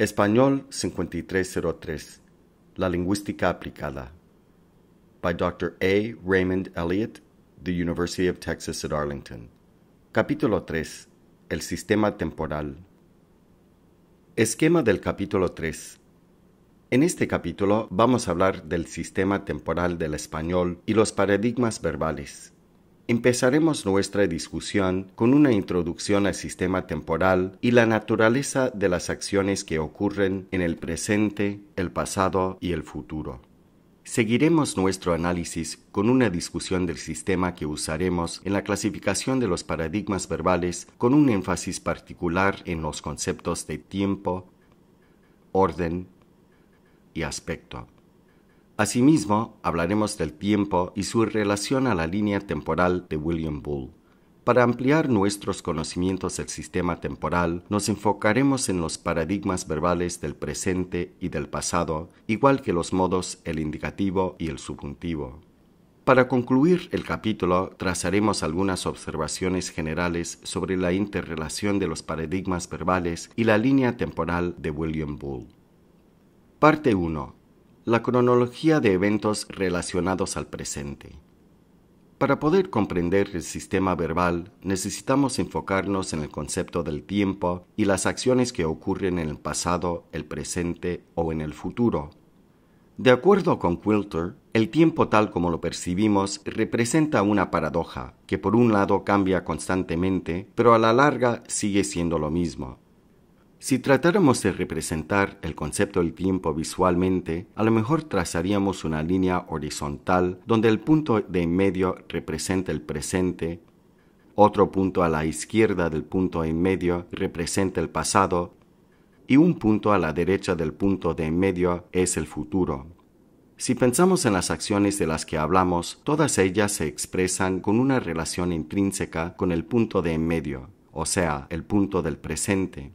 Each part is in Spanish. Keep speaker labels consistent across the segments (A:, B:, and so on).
A: Español 5303 La Lingüística Aplicada by Dr. A. Raymond Elliott, The University of Texas at Arlington. Capítulo 3 El Sistema Temporal Esquema del capítulo 3 En este capítulo vamos a hablar del sistema temporal del español y los paradigmas verbales. Empezaremos nuestra discusión con una introducción al sistema temporal y la naturaleza de las acciones que ocurren en el presente, el pasado y el futuro. Seguiremos nuestro análisis con una discusión del sistema que usaremos en la clasificación de los paradigmas verbales con un énfasis particular en los conceptos de tiempo, orden y aspecto. Asimismo, hablaremos del tiempo y su relación a la línea temporal de William Bull. Para ampliar nuestros conocimientos del sistema temporal, nos enfocaremos en los paradigmas verbales del presente y del pasado, igual que los modos el indicativo y el subjuntivo. Para concluir el capítulo, trazaremos algunas observaciones generales sobre la interrelación de los paradigmas verbales y la línea temporal de William Bull. Parte 1 la cronología de eventos relacionados al presente. Para poder comprender el sistema verbal, necesitamos enfocarnos en el concepto del tiempo y las acciones que ocurren en el pasado, el presente o en el futuro. De acuerdo con Quilter, el tiempo tal como lo percibimos representa una paradoja, que por un lado cambia constantemente, pero a la larga sigue siendo lo mismo. Si tratáramos de representar el concepto del tiempo visualmente, a lo mejor trazaríamos una línea horizontal donde el punto de en medio representa el presente, otro punto a la izquierda del punto en medio representa el pasado y un punto a la derecha del punto de en medio es el futuro. Si pensamos en las acciones de las que hablamos, todas ellas se expresan con una relación intrínseca con el punto de en medio, o sea, el punto del presente.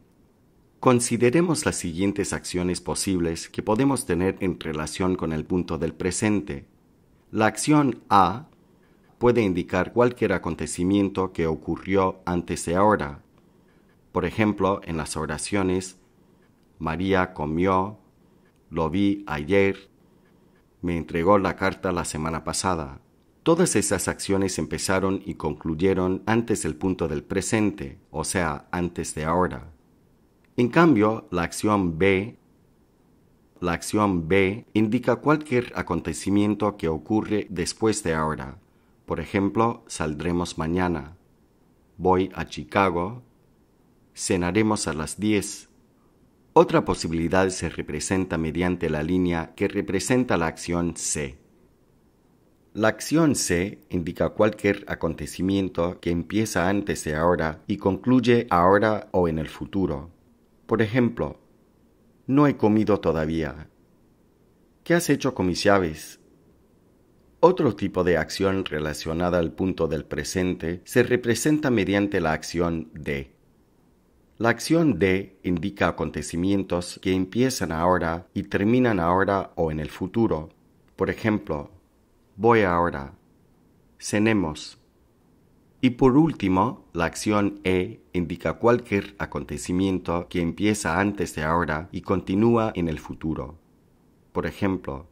A: Consideremos las siguientes acciones posibles que podemos tener en relación con el punto del presente. La acción A puede indicar cualquier acontecimiento que ocurrió antes de ahora. Por ejemplo, en las oraciones, María comió, lo vi ayer, me entregó la carta la semana pasada. Todas esas acciones empezaron y concluyeron antes del punto del presente, o sea, antes de ahora. En cambio, la acción B, la acción B indica cualquier acontecimiento que ocurre después de ahora. Por ejemplo, saldremos mañana. Voy a Chicago. Cenaremos a las 10. Otra posibilidad se representa mediante la línea que representa la acción C. La acción C indica cualquier acontecimiento que empieza antes de ahora y concluye ahora o en el futuro. Por ejemplo, no he comido todavía. ¿Qué has hecho con mis llaves? Otro tipo de acción relacionada al punto del presente se representa mediante la acción de. La acción de indica acontecimientos que empiezan ahora y terminan ahora o en el futuro. Por ejemplo, voy ahora, cenemos, y por último, la acción E indica cualquier acontecimiento que empieza antes de ahora y continúa en el futuro. Por ejemplo,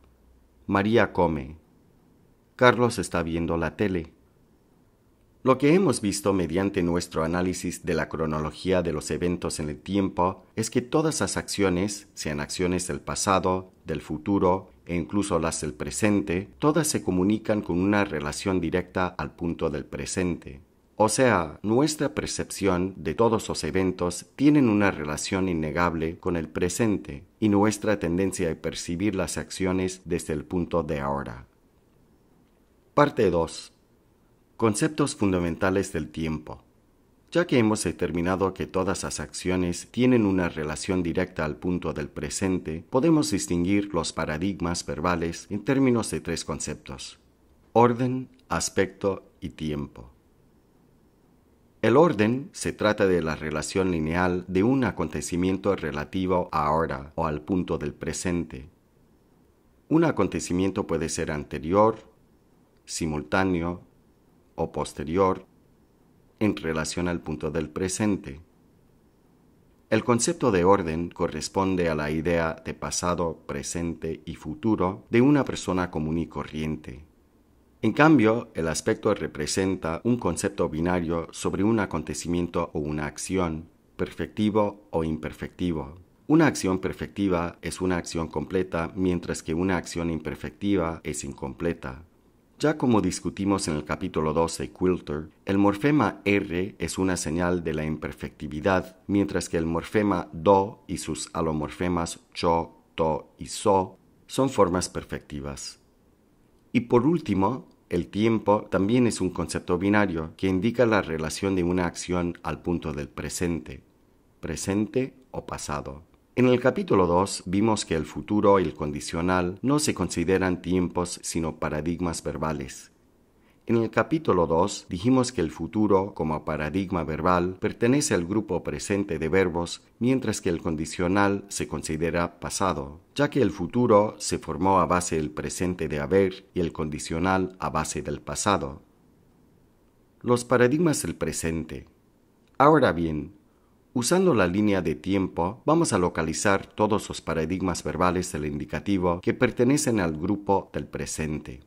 A: María come. Carlos está viendo la tele. Lo que hemos visto mediante nuestro análisis de la cronología de los eventos en el tiempo es que todas las acciones, sean acciones del pasado, del futuro e incluso las del presente, todas se comunican con una relación directa al punto del presente. O sea, nuestra percepción de todos los eventos tienen una relación innegable con el presente y nuestra tendencia a percibir las acciones desde el punto de ahora. Parte 2. Conceptos fundamentales del tiempo ya que hemos determinado que todas las acciones tienen una relación directa al punto del presente, podemos distinguir los paradigmas verbales en términos de tres conceptos, orden, aspecto y tiempo. El orden se trata de la relación lineal de un acontecimiento relativo a ahora o al punto del presente. Un acontecimiento puede ser anterior, simultáneo o posterior en relación al punto del presente. El concepto de orden corresponde a la idea de pasado, presente y futuro de una persona común y corriente. En cambio, el aspecto representa un concepto binario sobre un acontecimiento o una acción, perfectivo o imperfectivo. Una acción perfectiva es una acción completa, mientras que una acción imperfectiva es incompleta. Ya como discutimos en el capítulo 12, Quilter, el morfema R es una señal de la imperfectividad, mientras que el morfema Do y sus alomorfemas Cho, To y So son formas perfectivas. Y por último, el tiempo también es un concepto binario que indica la relación de una acción al punto del presente, presente o pasado. En el capítulo 2 vimos que el futuro y el condicional no se consideran tiempos sino paradigmas verbales. En el capítulo 2 dijimos que el futuro como paradigma verbal pertenece al grupo presente de verbos, mientras que el condicional se considera pasado, ya que el futuro se formó a base del presente de haber y el condicional a base del pasado. Los paradigmas del presente. Ahora bien, Usando la línea de tiempo, vamos a localizar todos los paradigmas verbales del indicativo que pertenecen al grupo del presente.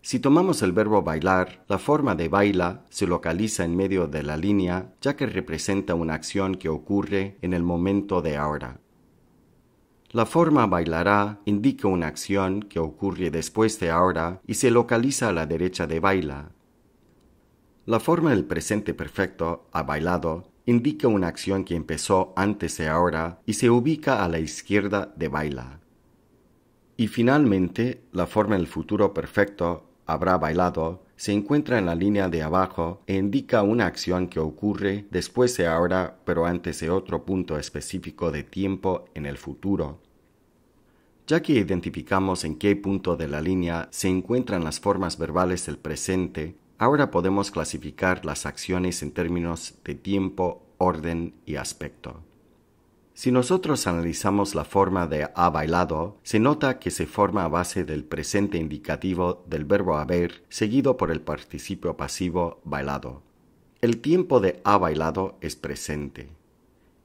A: Si tomamos el verbo bailar, la forma de baila se localiza en medio de la línea ya que representa una acción que ocurre en el momento de ahora. La forma bailará indica una acción que ocurre después de ahora y se localiza a la derecha de baila. La forma del presente perfecto, ha bailado, indica una acción que empezó antes de ahora y se ubica a la izquierda de baila. Y finalmente, la forma del futuro perfecto, habrá bailado, se encuentra en la línea de abajo e indica una acción que ocurre después de ahora pero antes de otro punto específico de tiempo en el futuro. Ya que identificamos en qué punto de la línea se encuentran las formas verbales del presente, Ahora podemos clasificar las acciones en términos de tiempo, orden y aspecto. Si nosotros analizamos la forma de ha bailado, se nota que se forma a base del presente indicativo del verbo haber seguido por el participio pasivo bailado. El tiempo de ha bailado es presente.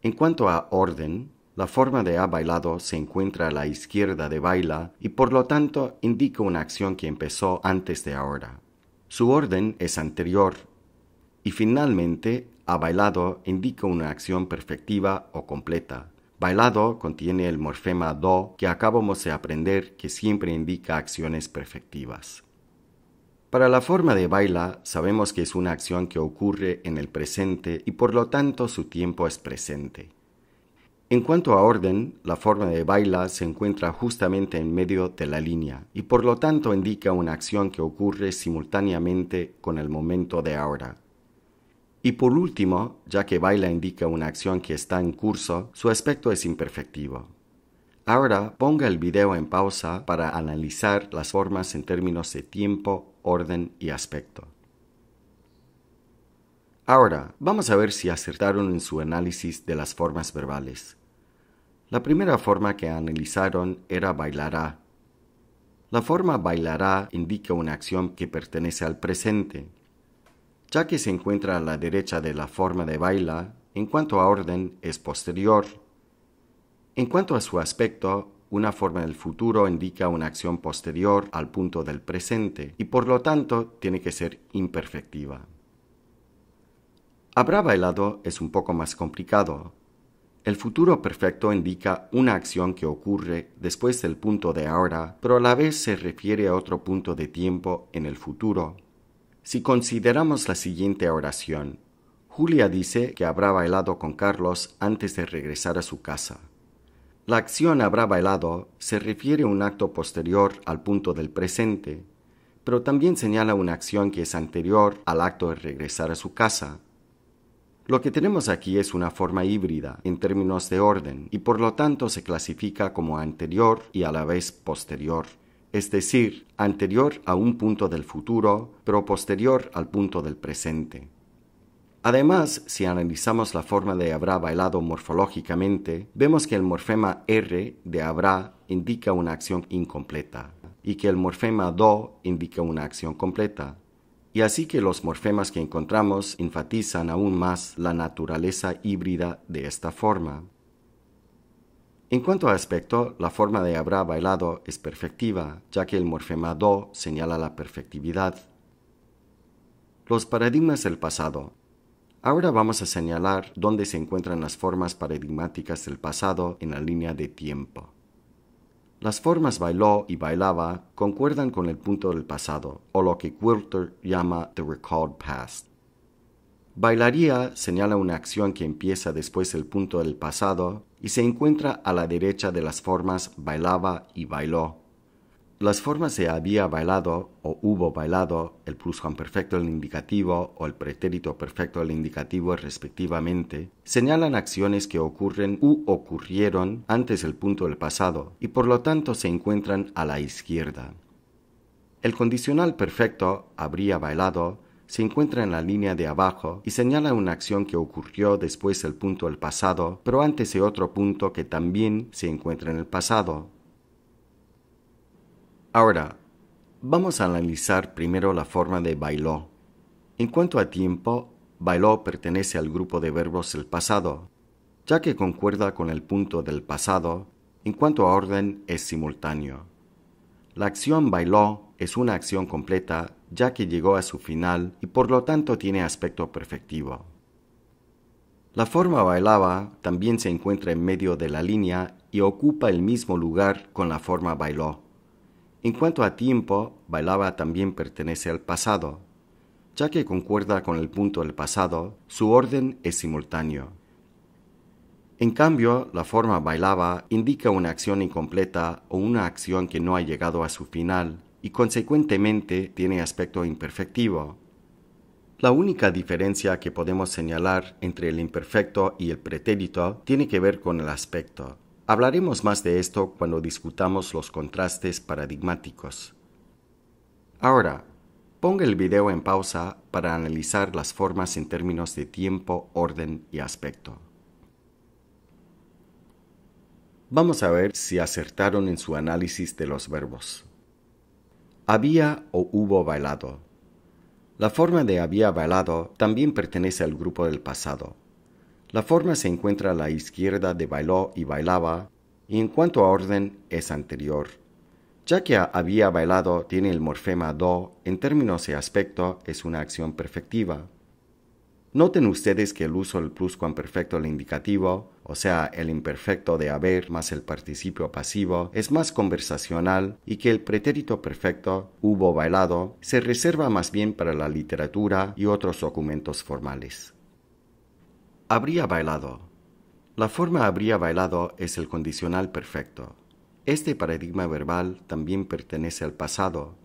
A: En cuanto a orden, la forma de ha bailado se encuentra a la izquierda de baila y por lo tanto indica una acción que empezó antes de ahora. Su orden es anterior y finalmente a bailado indica una acción perfectiva o completa. Bailado contiene el morfema do que acabamos de aprender que siempre indica acciones perfectivas. Para la forma de baila sabemos que es una acción que ocurre en el presente y por lo tanto su tiempo es presente. En cuanto a orden, la forma de baila se encuentra justamente en medio de la línea y por lo tanto indica una acción que ocurre simultáneamente con el momento de ahora. Y por último, ya que baila indica una acción que está en curso, su aspecto es imperfectivo. Ahora ponga el video en pausa para analizar las formas en términos de tiempo, orden y aspecto. Ahora, vamos a ver si acertaron en su análisis de las formas verbales. La primera forma que analizaron era bailará. La forma bailará indica una acción que pertenece al presente, ya que se encuentra a la derecha de la forma de baila, en cuanto a orden es posterior. En cuanto a su aspecto, una forma del futuro indica una acción posterior al punto del presente y por lo tanto tiene que ser imperfectiva. Habrá bailado es un poco más complicado. El futuro perfecto indica una acción que ocurre después del punto de ahora, pero a la vez se refiere a otro punto de tiempo en el futuro. Si consideramos la siguiente oración, Julia dice que habrá bailado con Carlos antes de regresar a su casa. La acción habrá bailado se refiere a un acto posterior al punto del presente, pero también señala una acción que es anterior al acto de regresar a su casa. Lo que tenemos aquí es una forma híbrida en términos de orden y por lo tanto se clasifica como anterior y a la vez posterior, es decir, anterior a un punto del futuro, pero posterior al punto del presente. Además, si analizamos la forma de habrá bailado morfológicamente, vemos que el morfema R de habrá indica una acción incompleta y que el morfema do indica una acción completa. Y así que los morfemas que encontramos enfatizan aún más la naturaleza híbrida de esta forma. En cuanto a aspecto, la forma de habrá bailado es perfectiva, ya que el morfema do señala la perfectividad. Los paradigmas del pasado. Ahora vamos a señalar dónde se encuentran las formas paradigmáticas del pasado en la línea de tiempo. Las formas bailó y bailaba concuerdan con el punto del pasado, o lo que Quilter llama the recalled past. Bailaría señala una acción que empieza después del punto del pasado y se encuentra a la derecha de las formas bailaba y bailó las formas se había bailado o hubo bailado el pluscuamperfecto del indicativo o el pretérito perfecto del indicativo respectivamente señalan acciones que ocurren u ocurrieron antes del punto del pasado y por lo tanto se encuentran a la izquierda. El condicional perfecto habría bailado se encuentra en la línea de abajo y señala una acción que ocurrió después del punto del pasado, pero antes de otro punto que también se encuentra en el pasado, Ahora, vamos a analizar primero la forma de bailó. En cuanto a tiempo, bailó pertenece al grupo de verbos del pasado, ya que concuerda con el punto del pasado en cuanto a orden es simultáneo. La acción bailó es una acción completa ya que llegó a su final y por lo tanto tiene aspecto perfectivo. La forma bailaba también se encuentra en medio de la línea y ocupa el mismo lugar con la forma bailó. En cuanto a tiempo, Bailaba también pertenece al pasado. Ya que concuerda con el punto del pasado, su orden es simultáneo. En cambio, la forma Bailaba indica una acción incompleta o una acción que no ha llegado a su final y consecuentemente tiene aspecto imperfectivo. La única diferencia que podemos señalar entre el imperfecto y el pretérito tiene que ver con el aspecto. Hablaremos más de esto cuando discutamos los contrastes paradigmáticos. Ahora, ponga el video en pausa para analizar las formas en términos de tiempo, orden y aspecto. Vamos a ver si acertaron en su análisis de los verbos. Había o hubo bailado. La forma de había bailado también pertenece al grupo del pasado, la forma se encuentra a la izquierda de bailó y bailaba, y en cuanto a orden es anterior. Ya que había bailado tiene el morfema do, en términos de aspecto es una acción perfectiva. Noten ustedes que el uso del pluscuamperfecto al indicativo, o sea, el imperfecto de haber más el participio pasivo, es más conversacional y que el pretérito perfecto, hubo bailado, se reserva más bien para la literatura y otros documentos formales. Habría bailado. La forma habría bailado es el condicional perfecto. Este paradigma verbal también pertenece al pasado.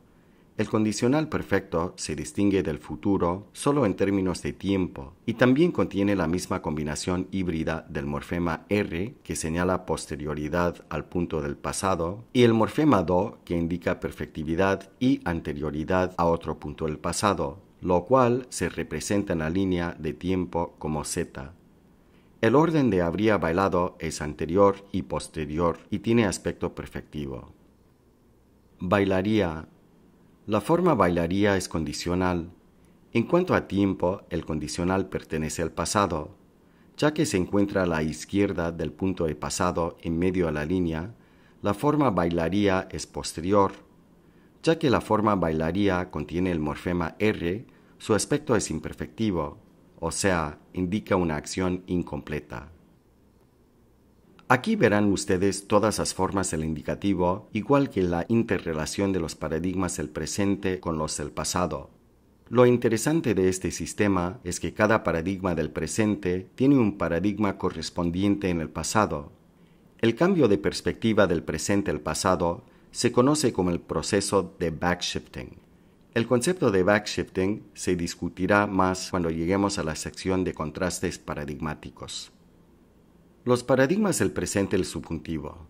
A: El condicional perfecto se distingue del futuro solo en términos de tiempo y también contiene la misma combinación híbrida del morfema R que señala posterioridad al punto del pasado y el morfema DO que indica perfectividad y anterioridad a otro punto del pasado lo cual se representa en la línea de tiempo como z. El orden de habría bailado es anterior y posterior y tiene aspecto perfectivo. Bailaría. La forma bailaría es condicional. En cuanto a tiempo, el condicional pertenece al pasado, ya que se encuentra a la izquierda del punto de pasado en medio de la línea, la forma bailaría es posterior ya que la forma bailaría contiene el morfema R, su aspecto es imperfectivo, o sea, indica una acción incompleta. Aquí verán ustedes todas las formas del indicativo, igual que la interrelación de los paradigmas del presente con los del pasado. Lo interesante de este sistema es que cada paradigma del presente tiene un paradigma correspondiente en el pasado. El cambio de perspectiva del presente al pasado se conoce como el proceso de backshifting. El concepto de backshifting se discutirá más cuando lleguemos a la sección de contrastes paradigmáticos. Los paradigmas del presente del subjuntivo.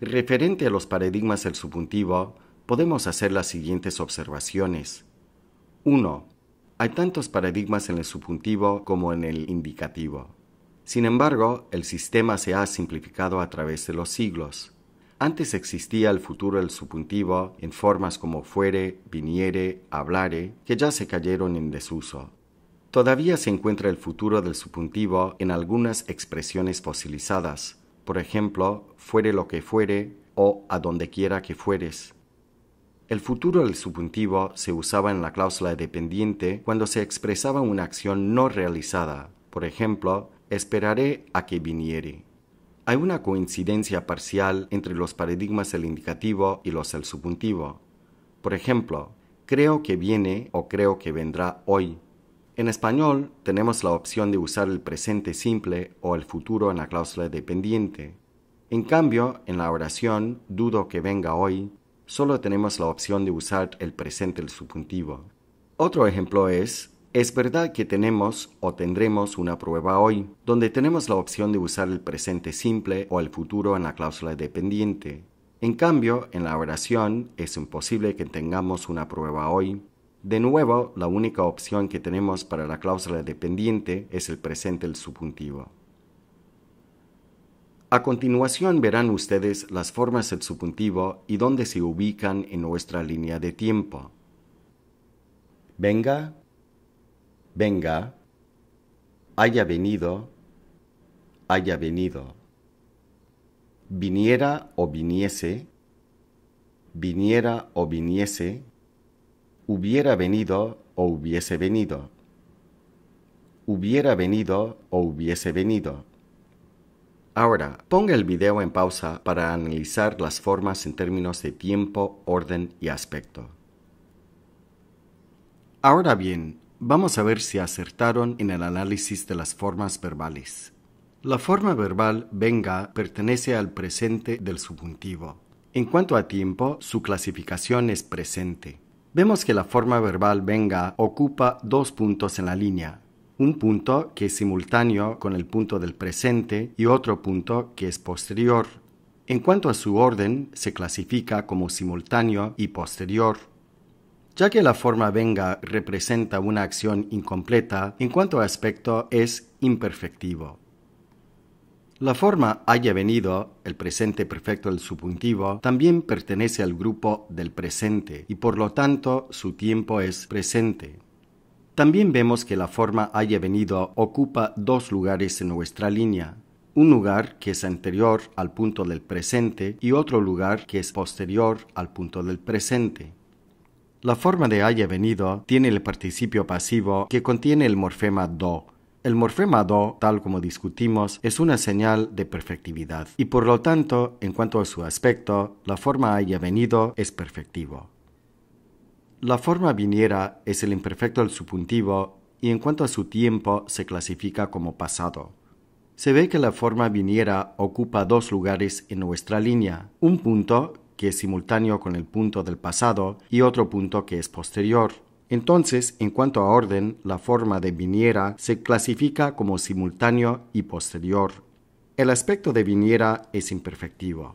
A: Referente a los paradigmas del subjuntivo, podemos hacer las siguientes observaciones. 1. Hay tantos paradigmas en el subjuntivo como en el indicativo. Sin embargo, el sistema se ha simplificado a través de los siglos. Antes existía el futuro del subjuntivo en formas como fuere, viniere, hablare, que ya se cayeron en desuso. Todavía se encuentra el futuro del subjuntivo en algunas expresiones fosilizadas, por ejemplo, fuere lo que fuere o a donde quiera que fueres. El futuro del subjuntivo se usaba en la cláusula dependiente cuando se expresaba una acción no realizada, por ejemplo, esperaré a que viniere. Hay una coincidencia parcial entre los paradigmas del indicativo y los del subjuntivo. Por ejemplo, creo que viene o creo que vendrá hoy. En español tenemos la opción de usar el presente simple o el futuro en la cláusula dependiente. En cambio, en la oración dudo que venga hoy, solo tenemos la opción de usar el presente del subjuntivo. Otro ejemplo es es verdad que tenemos o tendremos una prueba hoy, donde tenemos la opción de usar el presente simple o el futuro en la cláusula dependiente. En cambio, en la oración es imposible que tengamos una prueba hoy. De nuevo, la única opción que tenemos para la cláusula dependiente es el presente del subjuntivo. A continuación verán ustedes las formas del subjuntivo y dónde se ubican en nuestra línea de tiempo. Venga, venga, haya venido, haya venido, viniera o viniese, viniera o viniese, hubiera venido o hubiese venido, hubiera venido o hubiese venido. Ahora, ponga el video en pausa para analizar las formas en términos de tiempo, orden y aspecto. Ahora bien, Vamos a ver si acertaron en el análisis de las formas verbales. La forma verbal venga pertenece al presente del subjuntivo. En cuanto a tiempo, su clasificación es presente. Vemos que la forma verbal venga ocupa dos puntos en la línea, un punto que es simultáneo con el punto del presente y otro punto que es posterior. En cuanto a su orden, se clasifica como simultáneo y posterior ya que la forma venga representa una acción incompleta en cuanto a aspecto es imperfectivo. La forma haya venido, el presente perfecto del subjuntivo, también pertenece al grupo del presente y por lo tanto su tiempo es presente. También vemos que la forma haya venido ocupa dos lugares en nuestra línea, un lugar que es anterior al punto del presente y otro lugar que es posterior al punto del presente. La forma de haya venido tiene el participio pasivo que contiene el morfema do. El morfema do, tal como discutimos, es una señal de perfectividad y por lo tanto, en cuanto a su aspecto, la forma haya venido es perfectivo. La forma viniera es el imperfecto del subjuntivo y en cuanto a su tiempo se clasifica como pasado. Se ve que la forma viniera ocupa dos lugares en nuestra línea, un punto que es simultáneo con el punto del pasado y otro punto que es posterior. Entonces, en cuanto a orden, la forma de viniera se clasifica como simultáneo y posterior. El aspecto de viniera es imperfectivo.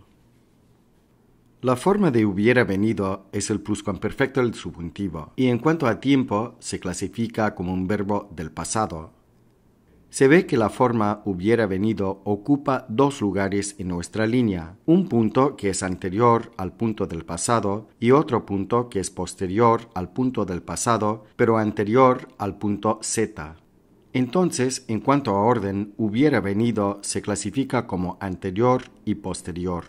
A: La forma de hubiera venido es el pluscuamperfecto del subjuntivo, y en cuanto a tiempo, se clasifica como un verbo del pasado, se ve que la forma hubiera venido ocupa dos lugares en nuestra línea, un punto que es anterior al punto del pasado y otro punto que es posterior al punto del pasado, pero anterior al punto z. Entonces, en cuanto a orden, hubiera venido se clasifica como anterior y posterior.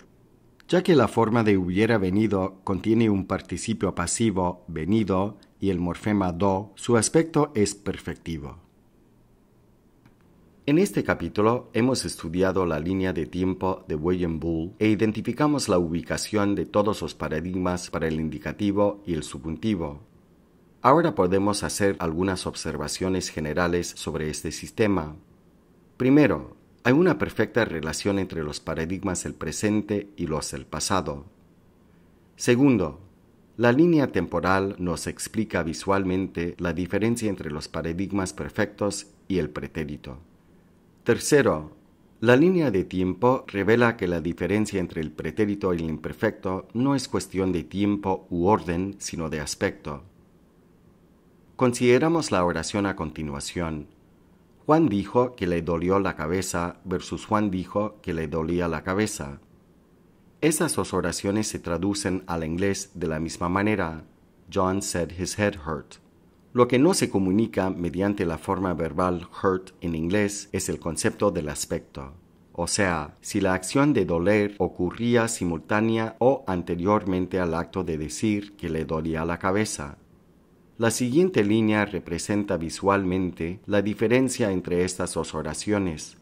A: Ya que la forma de hubiera venido contiene un participio pasivo, venido, y el morfema do, su aspecto es perfectivo. En este capítulo hemos estudiado la línea de tiempo de William Bull e identificamos la ubicación de todos los paradigmas para el indicativo y el subjuntivo. Ahora podemos hacer algunas observaciones generales sobre este sistema. Primero, hay una perfecta relación entre los paradigmas del presente y los del pasado. Segundo, la línea temporal nos explica visualmente la diferencia entre los paradigmas perfectos y el pretérito. Tercero, la línea de tiempo revela que la diferencia entre el pretérito y el imperfecto no es cuestión de tiempo u orden, sino de aspecto. Consideramos la oración a continuación. Juan dijo que le dolió la cabeza versus Juan dijo que le dolía la cabeza. Esas dos oraciones se traducen al inglés de la misma manera. John said his head hurt. Lo que no se comunica mediante la forma verbal hurt en inglés es el concepto del aspecto. O sea, si la acción de doler ocurría simultánea o anteriormente al acto de decir que le dolía la cabeza. La siguiente línea representa visualmente la diferencia entre estas dos oraciones.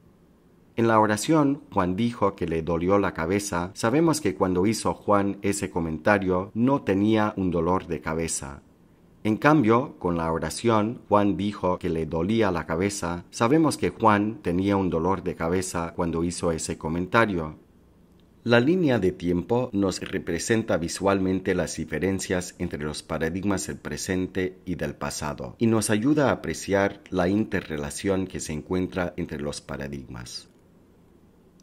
A: En la oración, Juan dijo que le dolió la cabeza. Sabemos que cuando hizo Juan ese comentario no tenía un dolor de cabeza. En cambio, con la oración, Juan dijo que le dolía la cabeza. Sabemos que Juan tenía un dolor de cabeza cuando hizo ese comentario. La línea de tiempo nos representa visualmente las diferencias entre los paradigmas del presente y del pasado y nos ayuda a apreciar la interrelación que se encuentra entre los paradigmas.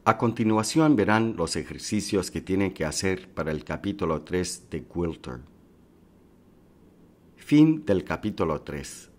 A: A continuación verán los ejercicios que tienen que hacer para el capítulo 3 de Quilter. Fin del capítulo 3.